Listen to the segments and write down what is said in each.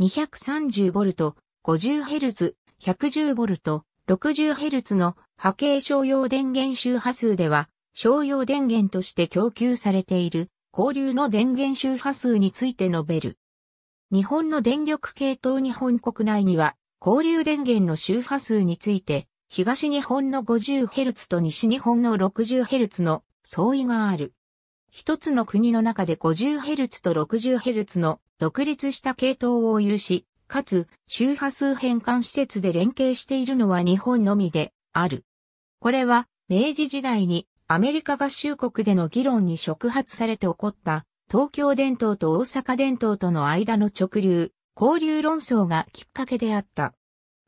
230V、50Hz、110V、60Hz の波形商用電源周波数では、商用電源として供給されている交流の電源周波数について述べる。日本の電力系統日本国内には、交流電源の周波数について、東日本の 50Hz と西日本の 60Hz の相違がある。一つの国の中で 50Hz と 60Hz の独立した系統を有し、かつ周波数変換施設で連携しているのは日本のみである。これは明治時代にアメリカ合衆国での議論に触発されて起こった東京伝統と大阪伝統との間の直流、交流論争がきっかけであった。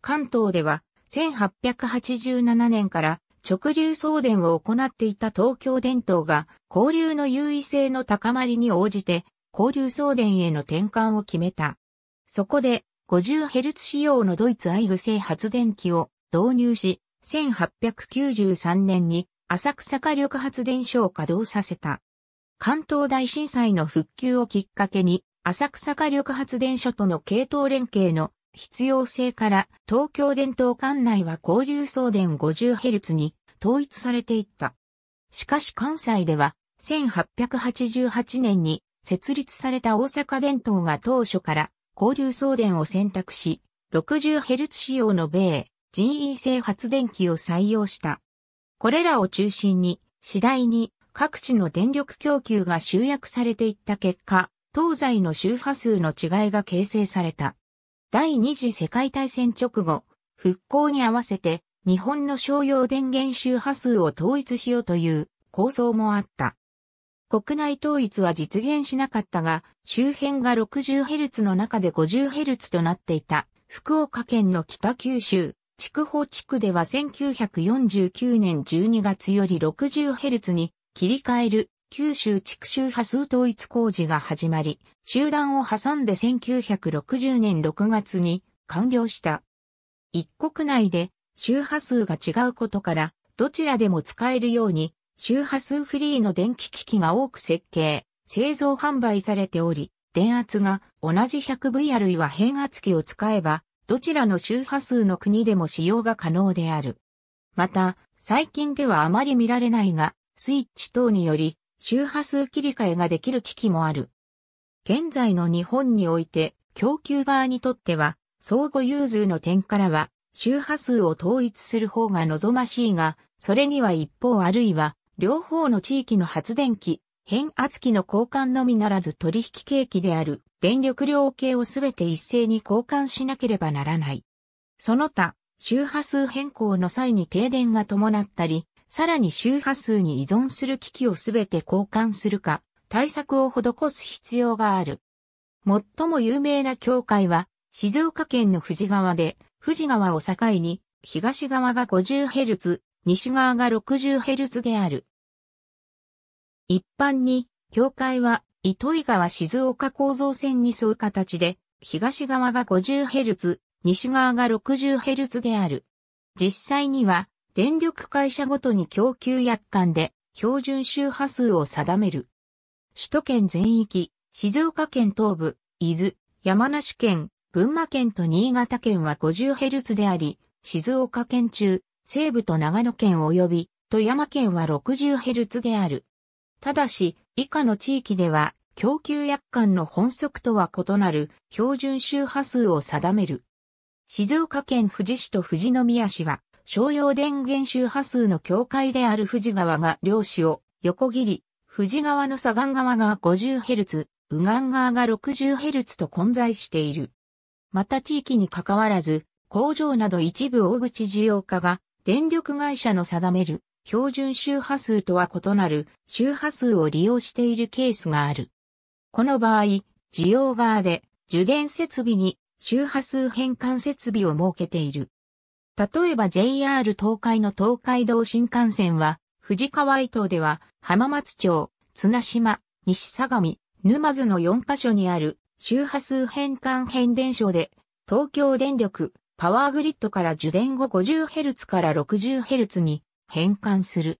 関東では1887年から直流送電を行っていた東京電灯が、交流の優位性の高まりに応じて、交流送電への転換を決めた。そこで、50Hz 仕様のドイツアイグ製発電機を導入し、1893年に浅草火力発電所を稼働させた。関東大震災の復旧をきっかけに、浅草火力発電所との系統連携の必要性から東京電灯管内は交流送電 50Hz に統一されていった。しかし関西では1888年に設立された大阪電灯が当初から交流送電を選択し 60Hz 仕様の米 GE 製発電機を採用した。これらを中心に次第に各地の電力供給が集約されていった結果、東西の周波数の違いが形成された。第二次世界大戦直後、復興に合わせて日本の商用電源周波数を統一しようという構想もあった。国内統一は実現しなかったが、周辺が 60Hz の中で 50Hz となっていた福岡県の北九州、筑豊地区では1949年12月より 60Hz に切り替える九州地区周波数統一工事が始まり、中断を挟んで1960年6月に完了した。一国内で周波数が違うことからどちらでも使えるように周波数フリーの電気機器が多く設計、製造販売されており、電圧が同じ 100V あるいは変圧器を使えば、どちらの周波数の国でも使用が可能である。また、最近ではあまり見られないが、スイッチ等により周波数切り替えができる機器もある。現在の日本において、供給側にとっては、相互融通の点からは、周波数を統一する方が望ましいが、それには一方あるいは、両方の地域の発電機、変圧器の交換のみならず取引契機である電力量計をすべて一斉に交換しなければならない。その他、周波数変更の際に停電が伴ったり、さらに周波数に依存する機器をすべて交換するか、対策を施す必要がある。最も有名な教会は、静岡県の富士川で、富士川を境に、東側が 50Hz、西側が 60Hz である。一般に、教会は、糸魚川静岡構造線に沿う形で、東側が 50Hz、西側が 60Hz である。実際には、電力会社ごとに供給約款で、標準周波数を定める。首都圏全域、静岡県東部、伊豆、山梨県、群馬県と新潟県は 50Hz であり、静岡県中、西部と長野県及び、富山県は 60Hz である。ただし、以下の地域では、供給約款の本則とは異なる標準周波数を定める。静岡県富士市と富士宮市は、商用電源周波数の境界である富士川が漁師を横切り、富士川の左岸側が 50Hz、右岸側が 60Hz と混在している。また地域に関わらず、工場など一部大口需要家が電力会社の定める標準周波数とは異なる周波数を利用しているケースがある。この場合、需要側で受電設備に周波数変換設備を設けている。例えば JR 東海の東海道新幹線は藤川伊藤では、浜松町、綱島、西相模、沼津の4カ所にある周波数変換変電所で、東京電力、パワーグリッドから受電後 50Hz から 60Hz に変換する。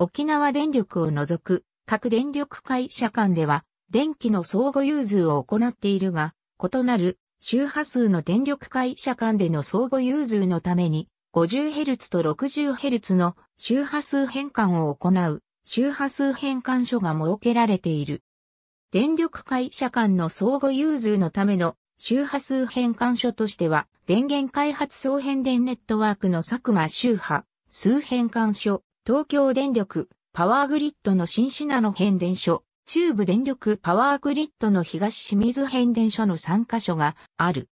沖縄電力を除く各電力会社間では、電気の相互融通を行っているが、異なる周波数の電力会社間での相互融通のために、50Hz と 60Hz の周波数変換を行う周波数変換所が設けられている。電力会社間の相互融通のための周波数変換所としては、電源開発総変電ネットワークの佐久間周波、数変換所、東京電力、パワーグリッドの新品の変電所、中部電力パワーグリッドの東清水変電所の3カ所がある。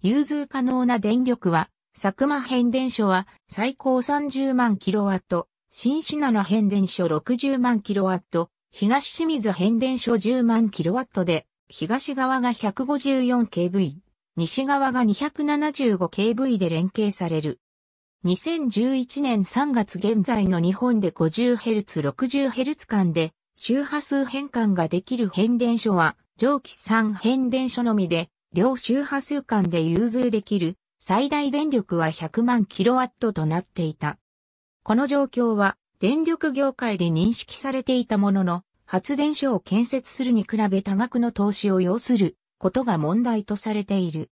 融通可能な電力は佐久間変電所は最高30万キロワット、新シナ変電所60万キロワット、東清水変電所10万キロワットで、東側が 154kV、西側が 275kV で連携される。2011年3月現在の日本で 50Hz60Hz 間で周波数変換ができる変電所は蒸気3変電所のみで両周波数間で融通できる最大電力は100万キロワットとなっていた。この状況は電力業界で認識されていたものの、発電所を建設するに比べ多額の投資を要することが問題とされている。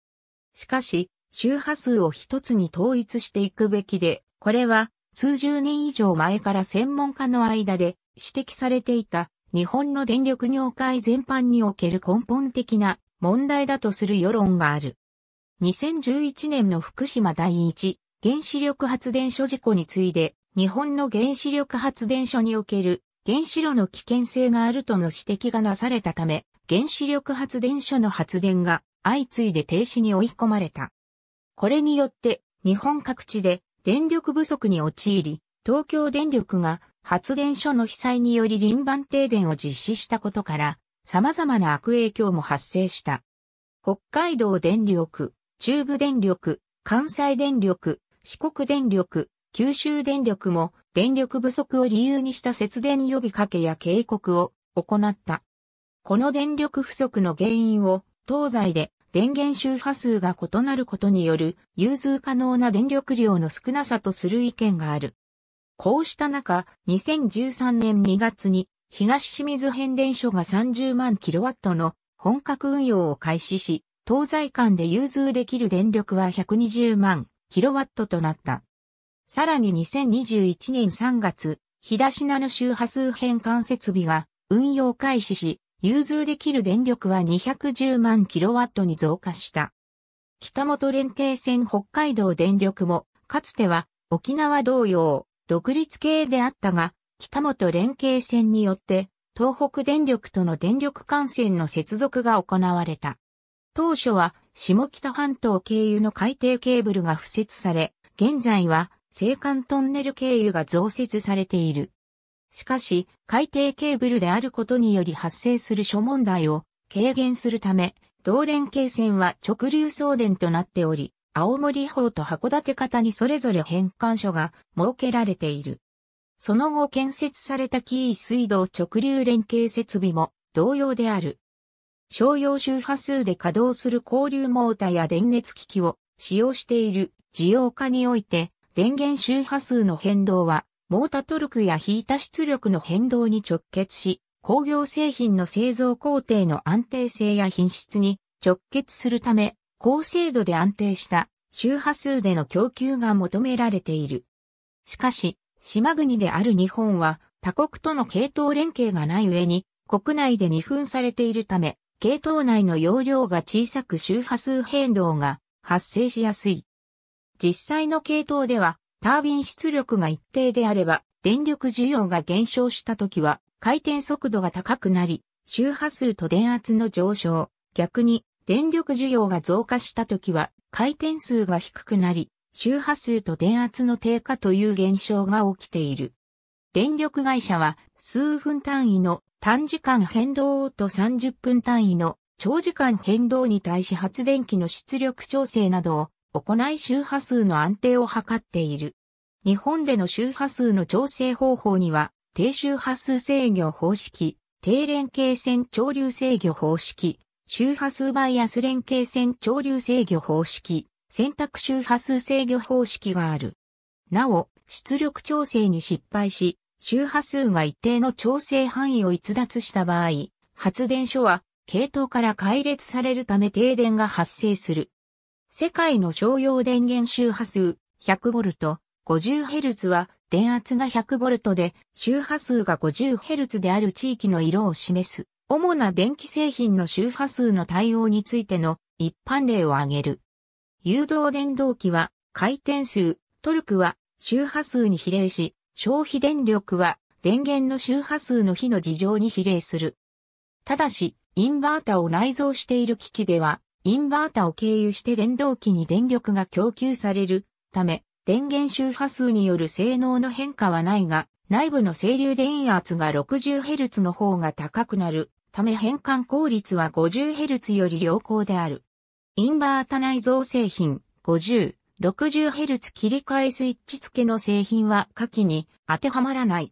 しかし、周波数を一つに統一していくべきで、これは数十年以上前から専門家の間で指摘されていた日本の電力業界全般における根本的な問題だとする世論がある。2011年の福島第一原子力発電所事故に次いで、日本の原子力発電所における原子炉の危険性があるとの指摘がなされたため、原子力発電所の発電が相次いで停止に追い込まれた。これによって日本各地で電力不足に陥り、東京電力が発電所の被災により輪番停電を実施したことから、様々な悪影響も発生した。北海道電力、中部電力、関西電力、四国電力、九州電力も電力不足を理由にした節電呼びかけや警告を行った。この電力不足の原因を東西で電源周波数が異なることによる融通可能な電力量の少なさとする意見がある。こうした中、2013年2月に東清水変電所が30万キロワットの本格運用を開始し、東西間で融通できる電力は120万キロワットとなった。さらに2021年3月、日出しなの周波数変換設備が運用開始し、融通できる電力は210万キロワットに増加した。北本連携線北海道電力も、かつては沖縄同様、独立系であったが、北本連携線によって、東北電力との電力幹線の接続が行われた。当初は下北半島経由の海底ケーブルが敷設され、現在は青函トンネル経由が増設されている。しかし、海底ケーブルであることにより発生する諸問題を軽減するため、同連携線は直流送電となっており、青森方と函館方にそれぞれ変換所が設けられている。その後建設されたキー水道直流連携設備も同様である。商用周波数で稼働する交流モータや電熱機器を使用している需要化において、電源周波数の変動は、モータトルクや引いた出力の変動に直結し、工業製品の製造工程の安定性や品質に直結するため、高精度で安定した周波数での供給が求められている。しかし、島国である日本は他国との系統連携がない上に、国内で二分されているため、系統内の容量が小さく周波数変動が発生しやすい。実際の系統では、タービン出力が一定であれば、電力需要が減少した時は、回転速度が高くなり、周波数と電圧の上昇、逆に電力需要が増加した時は、回転数が低くなり、周波数と電圧の低下という現象が起きている。電力会社は数分単位の短時間変動と30分単位の長時間変動に対し発電機の出力調整などを行い周波数の安定を図っている。日本での周波数の調整方法には、低周波数制御方式、低連携線潮流制御方式、周波数バイアス連携線潮流制御方式、選択周波数制御方式がある。なお、出力調整に失敗し、周波数が一定の調整範囲を逸脱した場合、発電所は系統から解列されるため停電が発生する。世界の商用電源周波数 100V、50Hz は電圧が 100V で周波数が 50Hz である地域の色を示す。主な電気製品の周波数の対応についての一般例を挙げる。誘導電動機は回転数、トルクは周波数に比例し、消費電力は電源の周波数の比の事情に比例する。ただし、インバータを内蔵している機器では、インバータを経由して電動機に電力が供給されるため、電源周波数による性能の変化はないが、内部の整流電圧が 60Hz の方が高くなるため変換効率は 50Hz より良好である。インバータ内蔵製品50 60Hz 切り替えスイッチ付けの製品は下記に当てはまらない。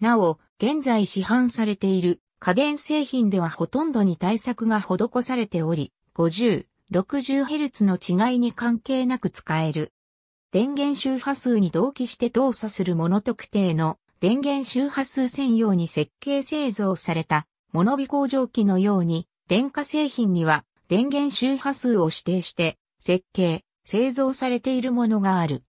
なお、現在市販されている家電製品ではほとんどに対策が施されており、50、60Hz の違いに関係なく使える。電源周波数に同期して動作するもの特定の電源周波数専用に設計製造された物火工場機のように電化製品には電源周波数を指定して設計、製造されているものがある。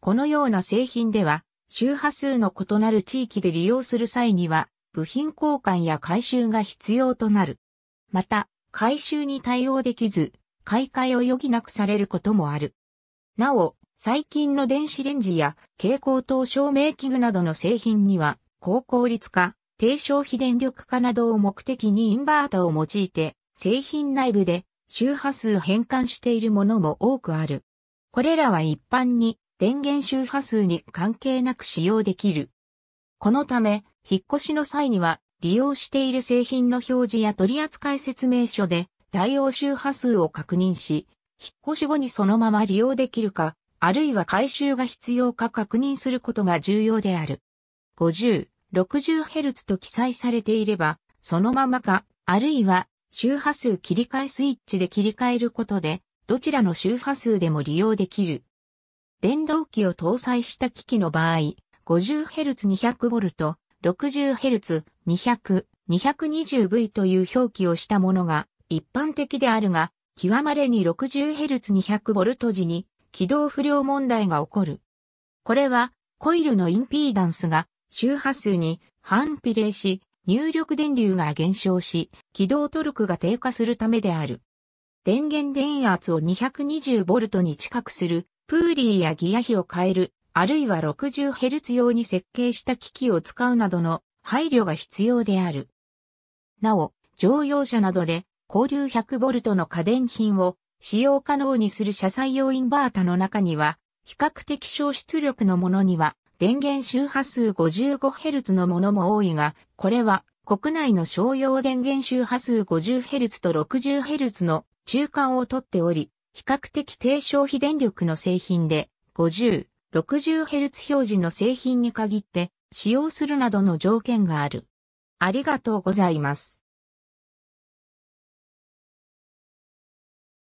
このような製品では、周波数の異なる地域で利用する際には、部品交換や回収が必要となる。また、回収に対応できず、買い替えを余儀なくされることもある。なお、最近の電子レンジや蛍光灯照明器具などの製品には、高効率化、低消費電力化などを目的にインバータを用いて、製品内部で周波数変換しているものも多くある。これらは一般に電源周波数に関係なく使用できる。このため、引っ越しの際には利用している製品の表示や取扱説明書で対応周波数を確認し、引っ越し後にそのまま利用できるか、あるいは回収が必要か確認することが重要である。50、60Hz と記載されていれば、そのままか、あるいは周波数切り替えスイッチで切り替えることで、どちらの周波数でも利用できる。電動機を搭載した機器の場合、50Hz200V、60Hz、200、220V という表記をしたものが一般的であるが、極まれに 60Hz200V 時に起動不良問題が起こる。これはコイルのインピーダンスが周波数に反比例し、入力電流が減少し、起動トルクが低下するためである。電源電圧を 220V に近くする、プーリーやギア比を変える、あるいは 60Hz 用に設計した機器を使うなどの配慮が必要である。なお、乗用車などで、交流 100V の家電品を使用可能にする車載用インバータの中には、比較的小出力のものには電源周波数 55Hz のものも多いが、これは国内の商用電源周波数 50Hz と 60Hz の中間をとっており、比較的低消費電力の製品で、50、60Hz 表示の製品に限って使用するなどの条件がある。ありがとうございます。